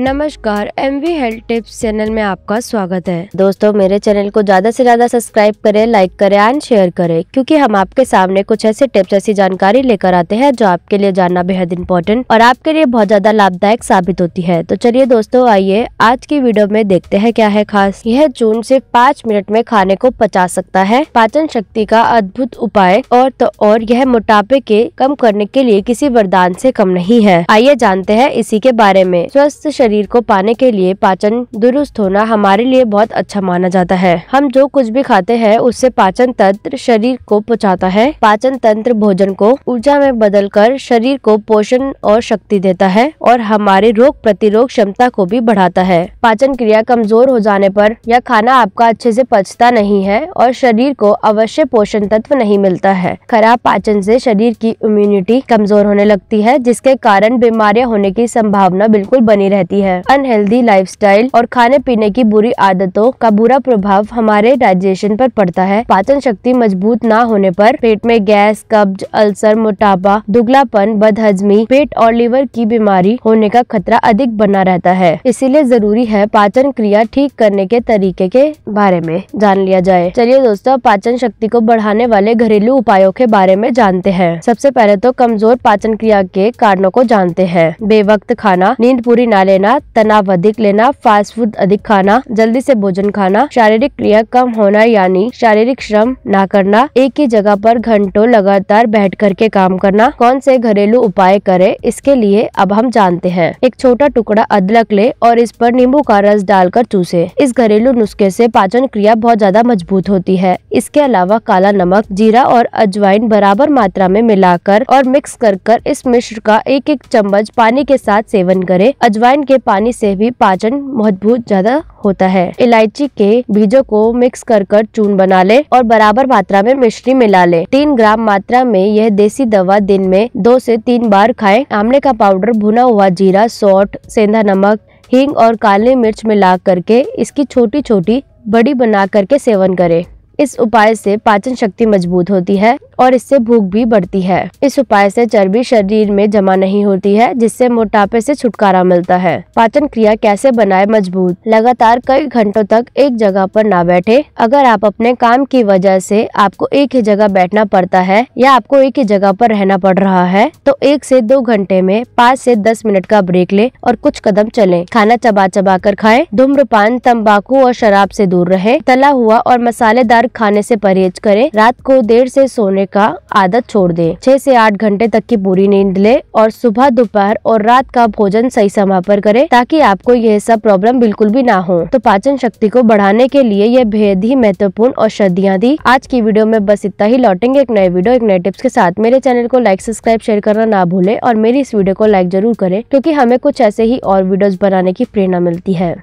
नमस्कार M V health tips channel में आपका स्वागत है दोस्तों मेरे चैनल को ज्यादा से ज्यादा सब्सक्राइब करें लाइक करें एंड शेयर करें क्योंकि हम आपके सामने कुछ ऐसे टिप्स ऐसी जानकारी लेकर आते हैं जो आपके लिए जानना बेहद इम्पोर्टेंट और आपके लिए बहुत ज्यादा लाभदायक साबित होती है तो चलिए दोस्तों आइए आज की वीडियो में देखते हैं क्या है खास यह चून सिर्फ पाँच मिनट में खाने को पचा सकता है पाचन शक्ति का अद्भुत उपाय और तो और यह मोटापे के कम करने के लिए किसी वरदान से कम नहीं है आइए जानते हैं इसी के बारे में स्वस्थ शरीर को पाने के लिए पाचन दुरुस्त होना हमारे लिए बहुत अच्छा माना जाता है हम जो कुछ भी खाते हैं उससे पाचन तंत्र शरीर को पहुँचाता है पाचन तंत्र भोजन को ऊर्जा में कर शरीर को पोषण और शक्ति देता है और हमारे रोग प्रतिरोध क्षमता को भी बढ़ाता है पाचन क्रिया कमजोर हो जाने पर या खाना आपका अच्छे से पचता नहीं है और शरीर को अवश्य पोषण तत्व नहीं मिलता है खराब पाचन से शरीर की इम्यूनिटी कमजोर होने लगती है जिसके कारण बीमारियां होने की संभावना बिल्कुल बनी रहती है करती है अनहेल्दी लाइफ और खाने पीने की बुरी आदतों का बुरा प्रभाव हमारे डाइजेशन पर पड़ता है पाचन शक्ति मजबूत ना होने पर पेट में गैस कब्ज अल्सर मोटापा दुगलापन बदहजमी पेट और लीवर की बीमारी होने का खतरा अधिक बना रहता है इसीलिए जरूरी है पाचन क्रिया ठीक करने के तरीके के बारे में जान लिया जाए चलिए दोस्तों पाचन शक्ति को बढ़ाने वाले घरेलू उपायों के बारे में जानते हैं सबसे पहले तो कमजोर पाचन क्रिया के कारणों को जानते हैं बेवक्त खाना नींद पूरी ना लेना लेना तनाव अधिक लेना फास्ट फूड अधिक खाना जल्दी से भोजन खाना शारीरिक क्रिया कम होना यानी शारीरिक श्रम ना करना एक ही जगह पर घंटों लगातार बैठ कर के काम करना कौन से घरेलू उपाय करें इसके लिए अब हम जानते हैं एक छोटा टुकड़ा अदरक ले और इस पर नींबू का रस डालकर चूसे इस घरेलू नुस्खे से पाचन क्रिया बहुत ज्यादा मजबूत होती है इसके अलावा काला नमक जीरा और अजवाइन बराबर मात्रा में मिलाकर और मिक्स कर कर इस मिश्र का एक एक चम्मच पानी के साथ सेवन करें अजवाइन के पानी से भी पाचन मजबूत ज्यादा होता है इलायची के बीजों को मिक्स कर कर चून बना ले और बराबर मात्रा में मिश्री मिला ले तीन ग्राम मात्रा में यह देसी दवा दिन में दो से तीन बार खाएं आमले का पाउडर भुना हुआ जीरा सौठ सेंधा नमक हींग और काली मिर्च मिला करके इसकी छोटी छोटी बड़ी बना करके सेवन करें इस उपाय से पाचन शक्ति मजबूत होती है और इससे भूख भी बढ़ती है इस उपाय से चर्बी शरीर में जमा नहीं होती है जिससे मोटापे से छुटकारा मिलता है पाचन क्रिया कैसे बनाए मजबूत लगातार कई घंटों तक एक जगह पर ना बैठे अगर आप अपने काम की वजह से आपको एक ही जगह बैठना पड़ता है या आपको एक ही जगह पर रहना पड़ रहा है तो एक से दो घंटे में पाँच से दस मिनट का ब्रेक ले और कुछ कदम चले खाना चबा चबा कर खाए धूम्रपान तम्बाकू और शराब से दूर रहे तला हुआ और मसालेदार खाने से परहेज करें रात को देर से सोने का आदत छोड़ दें छह से आठ घंटे तक की पूरी नींद ले और सुबह दोपहर और रात का भोजन सही समय पर करें ताकि आपको यह सब प्रॉब्लम बिल्कुल भी ना हो तो पाचन शक्ति को बढ़ाने के लिए यह बेहद ही महत्वपूर्ण औषधियाँ दी आज की वीडियो में बस इतना ही लौटेंगे एक नए वीडियो एक नए टिप्स के साथ मेरे चैनल को लाइक सब्सक्राइब शेयर करना ना भूले और मेरी इस वीडियो को लाइक जरूर करें क्यूँकी हमें कुछ ऐसे ही और वीडियोज बनाने की प्रेरणा मिलती है